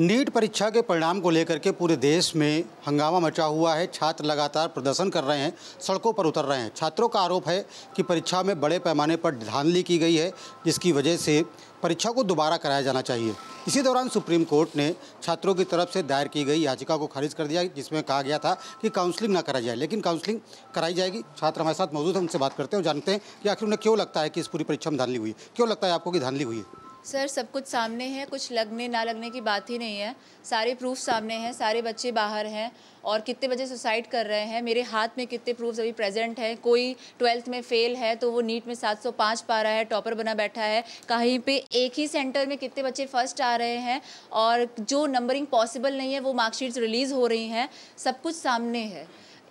NEET परीक्षा के परिणाम को लेकर के पूरे देश में हंगामा मचा हुआ है छात्र लगातार प्रदर्शन कर रहे हैं सड़कों पर उतर रहे हैं छात्रों का आरोप है कि परीक्षा में बड़े पैमाने पर धांधली की गई है जिसकी वजह से परीक्षा को दोबारा कराया जाना चाहिए इसी दौरान सुप्रीम कोर्ट ने छात्रों की तरफ से दायर की गई याचिका को खारिज कर दिया जिसमें कहा गया था कि काउंसलिंग ना कराई जाए लेकिन काउंसलिंग कराई जाएगी छात्र हमारे साथ मौजूद हैं उनसे बात करते हैं और जानते हैं कि आखिर उन्हें क्यों लगता है कि इस पूरी परीक्षा में धांधली हुई क्यों लगता है आपको कि धांधली हुई है सर सब कुछ सामने है कुछ लगने ना लगने की बात ही नहीं है सारे प्रूफ सामने हैं सारे बच्चे बाहर हैं और कितने बच्चे सुसाइड कर रहे हैं मेरे हाथ में कितने प्रूफ्स अभी प्रेजेंट हैं कोई ट्वेल्थ में फेल है तो वो नीट में 705 पा रहा है टॉपर बना बैठा है कहीं पे एक ही सेंटर में कितने बच्चे फर्स्ट आ रहे हैं और जो नंबरिंग पॉसिबल नहीं है वो मार्कशीट्स रिलीज़ हो रही हैं सब कुछ सामने है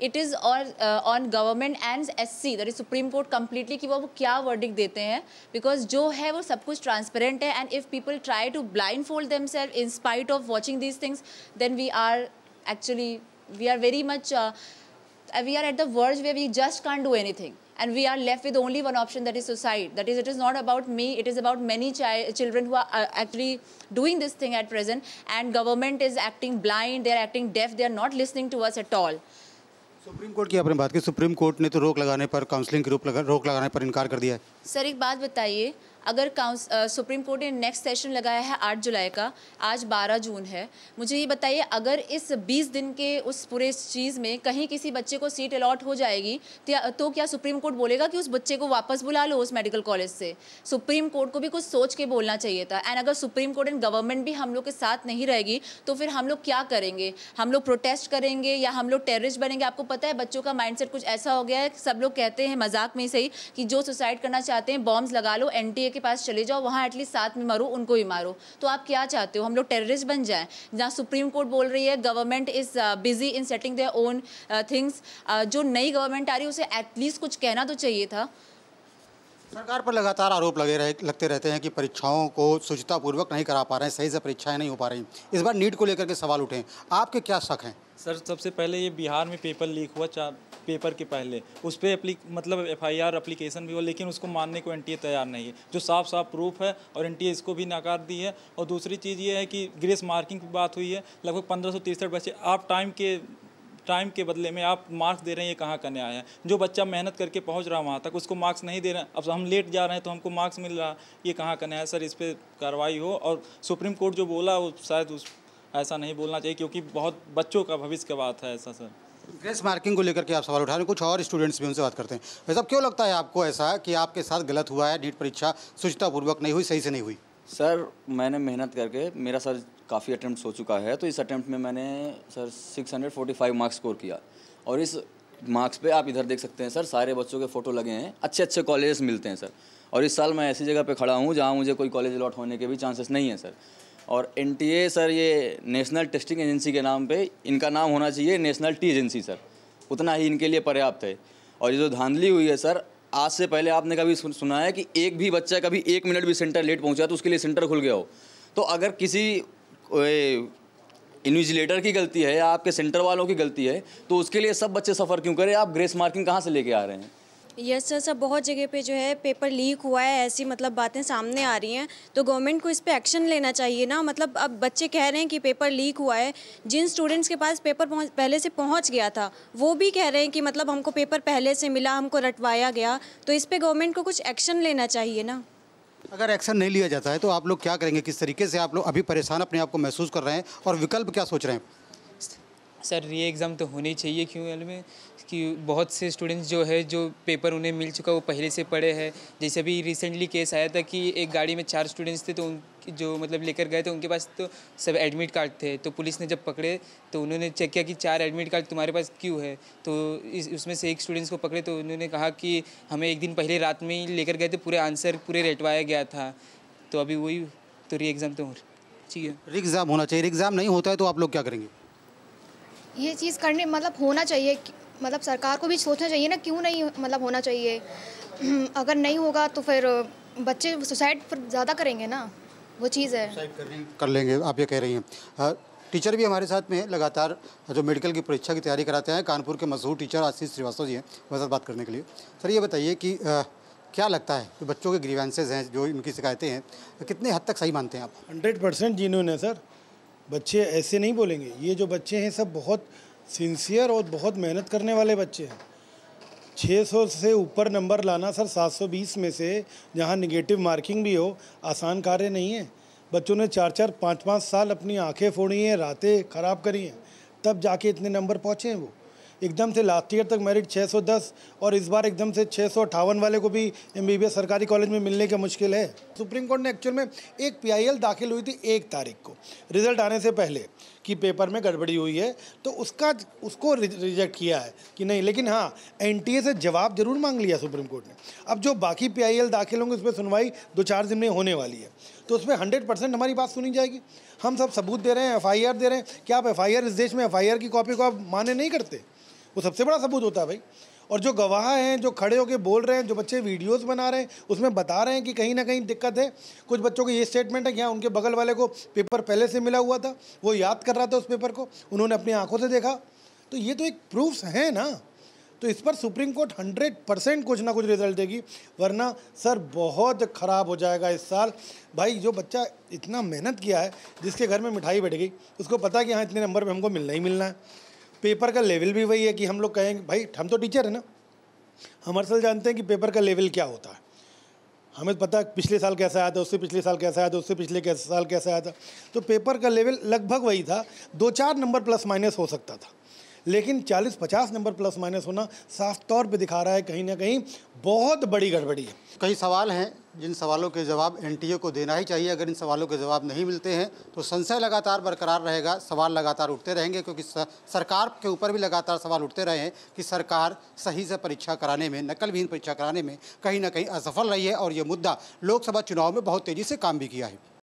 It is on uh, government and SC. S Supreme Court completely. Supreme Court completely कि वो क्या वर्डिक देते हैं बिकॉज जो है वो सब कुछ ट्रांसपेरेंट है and if people try to blindfold themselves in actually we are very much uh, we are at the verge where we just can't do anything and we are left with only one option that is suicide that is it is not about me it is about many children who are actually doing this thing at present and government is acting blind they are acting deaf they are not listening to us at all Supreme Court की आपने बात की supreme Court ने तो रोक लगाने पर counselling लगा, रोक लगाने पर इनकार कर दिया है सर एक बात बताइए अगर काउंस सुप्रीम कोर्ट ने नेक्स्ट सेशन लगाया है आठ जुलाई का आज बारह जून है मुझे ये बताइए अगर इस बीस दिन के उस पूरे चीज़ में कहीं किसी बच्चे को सीट अलॉट हो जाएगी तो क्या सुप्रीम कोर्ट बोलेगा कि उस बच्चे को वापस बुला लो उस मेडिकल कॉलेज से सुप्रीम कोर्ट को भी कुछ सोच के बोलना चाहिए था एंड अगर सुप्रीम कोर्ट एंड गवर्नमेंट भी हम लोग के साथ नहीं रहेगी तो फिर हम लोग क्या करेंगे हम लोग प्रोटेस्ट करेंगे या हम लोग टेररिस्ट बनेंगे आपको पता है बच्चों का माइंड कुछ ऐसा हो गया है सब लोग कहते हैं मजाक में सही कि जो सुसाइड करना चाहते हैं बॉम्ब्स लगा लो एन के पास चले जाओ वहाँ एटलीस्ट साथ में मारो उनको भी मारो तो आप क्या चाहते हो हम लोग टेररिस्ट बन जाएँ जहाँ सुप्रीम कोर्ट बोल रही है government is busy in setting their own things जो नई गवर्नमेंट आ रही है उसे एटलीस्ट कुछ कहना तो चाहिए था सरकार पर लगातार आरोप लगे रहे लगते रहते हैं कि परीक्षाओं को शुचितापूर्वक नहीं करा पा रहे हैं सही से परीक्षाएं नहीं हो पा रही इस बार नीट को लेकर के सवाल उठे आपके क्या शक हैं सर सबसे पहले ये बिहार में पेपर लीक हुआ चार पेपर के पहले उस पर एप्ली मतलब एफ आई आर भी हो लेकिन उसको मानने को एन टी ए तैयार नहीं है जो साफ साफ प्रूफ है और एन टी ए इसको भी नकार दी है और दूसरी चीज़ ये है कि ग्रेस मार्किंग की बात हुई है लगभग पंद्रह सौ तिरसठ बच्चे आप टाइम के टाइम के बदले में आप मार्क्स दे रहे हैं ये कहाँ का न्याय है जो बच्चा मेहनत करके पहुँच रहा है वहाँ तक उसको मार्क्स नहीं दे रहे अब हम लेट जा रहे हैं तो हमको मार्क्स मिल रहा ये कहाँ का न्याय है सर इस पर कार्रवाई हो और सुप्रीम कोर्ट जो बोला वो शायद उस ऐसा नहीं बोलना चाहिए क्योंकि बहुत बच्चों का भविष्य का बात है ऐसा सर ग्रेस मार्किंग को लेकर के आप सवाल उठा रहे हैं कुछ और स्टूडेंट्स भी उनसे बात करते हैं भाई साहब क्यों लगता है आपको ऐसा कि आपके साथ गलत हुआ है नीट परीक्षा सुचतापूर्वक नहीं हुई सही से नहीं हुई सर मैंने मेहनत करके मेरा सर काफ़ी अटैम्प्ट हो चुका है तो इस अटैम्प्ट में मैंने सर 645 मार्क्स स्कोर किया और इस मार्क्स पे आप इधर देख सकते हैं सर सारे बच्चों के फ़ोटो लगे हैं अच्छे अच्छे कॉलेजेस मिलते हैं सर और इस साल मैं ऐसी जगह पे खड़ा हूँ जहाँ मुझे कोई कॉलेज अलॉट होने के भी चांसेस नहीं है सर और एन सर ये नेशनल टेस्टिंग एजेंसी के नाम पे इनका नाम होना चाहिए नेशनल टी एजेंसी सर उतना ही इनके लिए पर्याप्त है और ये जो धांधली हुई है सर आज से पहले आपने कभी सुना है कि एक भी बच्चा कभी एक मिनट भी सेंटर लेट पहुंचा तो उसके लिए सेंटर खुल गया हो तो अगर किसी इन्विजिलेटर की गलती है या आपके सेंटर वालों की गलती है तो उसके लिए सब बच्चे सफ़र क्यों करें आप ग्रेस मार्किंग कहाँ से लेके आ रहे हैं यस सर सर बहुत जगह पे जो है पेपर लीक हुआ है ऐसी मतलब बातें सामने आ रही हैं तो गवर्नमेंट को इस पर एक्शन लेना चाहिए ना मतलब अब बच्चे कह रहे हैं कि पेपर लीक हुआ है जिन स्टूडेंट्स के पास पेपर पहले से पहुँच गया था वो भी कह रहे हैं कि मतलब हमको पेपर पहले से मिला हमको रटवाया गया तो इस पर गवर्नमेंट को कुछ एक्शन लेना चाहिए ना अगर एक्शन नहीं लिया जाता है तो आप लोग क्या करेंगे किस तरीके से आप लोग अभी परेशान अपने आप को महसूस कर रहे हैं और विकल्प क्या सोच रहे हैं सर ये एग्ज़ाम तो होनी चाहिए क्यों एल में कि बहुत से स्टूडेंट्स जो है जो पेपर उन्हें मिल चुका वो पहले से पढ़े हैं जैसे अभी रिसेंटली केस आया था कि एक गाड़ी में चार स्टूडेंट्स थे तो उन जो मतलब लेकर गए थे उनके पास तो सब एडमिट कार्ड थे तो पुलिस ने जब पकड़े तो उन्होंने चेक किया कि चार एडमिट कार्ड तुम्हारे पास क्यों है तो इस उसमें से एक स्टूडेंट्स को पकड़े तो उन्होंने कहा कि हमें एक दिन पहले रात में ही लेकर गए थे पूरे आंसर पूरे रेटवाया गया था तो अभी वही तो री एग्ज़ाम तो ठीक है री एग्ज़ाम होना चाहिए री एग्ज़ाम नहीं होता है तो आप लोग क्या करेंगे ये चीज़ करने मतलब होना चाहिए मतलब सरकार को भी सोचना चाहिए ना क्यों नहीं मतलब होना चाहिए अगर नहीं होगा तो फिर बच्चे सुसाइड ज़्यादा करेंगे ना वो चीज़ है कर लेंगे आप ये कह रही हैं टीचर भी हमारे साथ में है लगातार जो मेडिकल की परीक्षा की तैयारी कराते हैं कानपुर के मशहूर टीचर आशीष श्रीवास्तव जी हैं वह बात करने के लिए सर ये बताइए कि आ, क्या लगता है जो बच्चों के ग्रीवेंसेज हैं जो इनकी शिकायतें हैं कितने हद तक सही मानते हैं आप हंड्रेड परसेंट जिन्होंने सर बच्चे ऐसे नहीं बोलेंगे ये जो बच्चे हैं सब बहुत सिंसियर और बहुत मेहनत करने वाले बच्चे हैं 600 से ऊपर नंबर लाना सर 720 में से जहाँ निगेटिव मार्किंग भी हो आसान कार्य नहीं है बच्चों ने चार चार पाँच पाँच साल अपनी आंखें फोड़ी हैं रातें ख़राब करी हैं तब जाके इतने नंबर पहुँचे हैं वो एकदम से लास्ट ईयर तक मेरिट 610 और इस बार एकदम से छः वाले को भी एम सरकारी कॉलेज में मिलने का मुश्किल है सुप्रीम कोर्ट ने एक्चुअल में एक पी दाखिल हुई थी एक तारीख को रिजल्ट आने से पहले कि पेपर में गड़बड़ी हुई है तो उसका उसको रिजेक्ट किया है कि नहीं लेकिन हाँ एन से जवाब जरूर मांग लिया सुप्रीम कोर्ट ने अब जो बाकी पी दाखिल होंगे उस पर सुनवाई दो चार दिन में होने वाली है तो उसमें हंड्रेड परसेंट हमारी बात सुनी जाएगी हम सब सबूत दे रहे हैं एफ दे रहे हैं क्या आप एफ इस देश में एफ की कॉपी को आप मान्य नहीं करते वो सबसे बड़ा सबूत होता है भाई और जो गवाह हैं जो खड़े होकर बोल रहे हैं जो बच्चे वीडियोस बना रहे हैं उसमें बता रहे हैं कि कहीं ना कहीं दिक्कत है कुछ बच्चों की ये स्टेटमेंट है कि हाँ उनके बगल वाले को पेपर पहले से मिला हुआ था वो याद कर रहा था उस पेपर को उन्होंने अपनी आंखों से देखा तो ये तो एक प्रूफ्स हैं ना तो इस पर सुप्रीम कोर्ट हंड्रेड परसेंट कुछ ना कुछ रिजल्ट देगी वरना सर बहुत ख़राब हो जाएगा इस साल भाई जो बच्चा इतना मेहनत किया है जिसके घर में मिठाई बैठ गई उसको पता कि हाँ इतने नंबर पर हमको मिलना ही मिलना है पेपर का लेवल भी वही है कि हम लोग कहेंगे भाई हम तो टीचर हैं ना हम हर साल जानते हैं कि पेपर का लेवल क्या होता है हमें तो पता है पिछले साल कैसा आया था उससे पिछले साल कैसा आया था उससे पिछले कैसे साल कैसा आया था तो पेपर का लेवल लगभग वही था दो चार नंबर प्लस माइनस हो सकता था लेकिन 40-50 नंबर प्लस माइनस होना साफ तौर पे दिखा रहा है कहीं ना कहीं बहुत बड़ी गड़बड़ी है कई सवाल हैं जिन सवालों के जवाब एनटीए को देना ही चाहिए अगर इन सवालों के जवाब नहीं मिलते हैं तो संशय लगातार बरकरार रहेगा सवाल लगातार उठते रहेंगे क्योंकि सरकार के ऊपर भी लगातार सवाल उठते रहे हैं कि सरकार सही से परीक्षा कराने में नकलविहीन परीक्षा कराने में कहीं ना कहीं असफल रही है और ये मुद्दा लोकसभा चुनाव में बहुत तेज़ी से काम भी किया है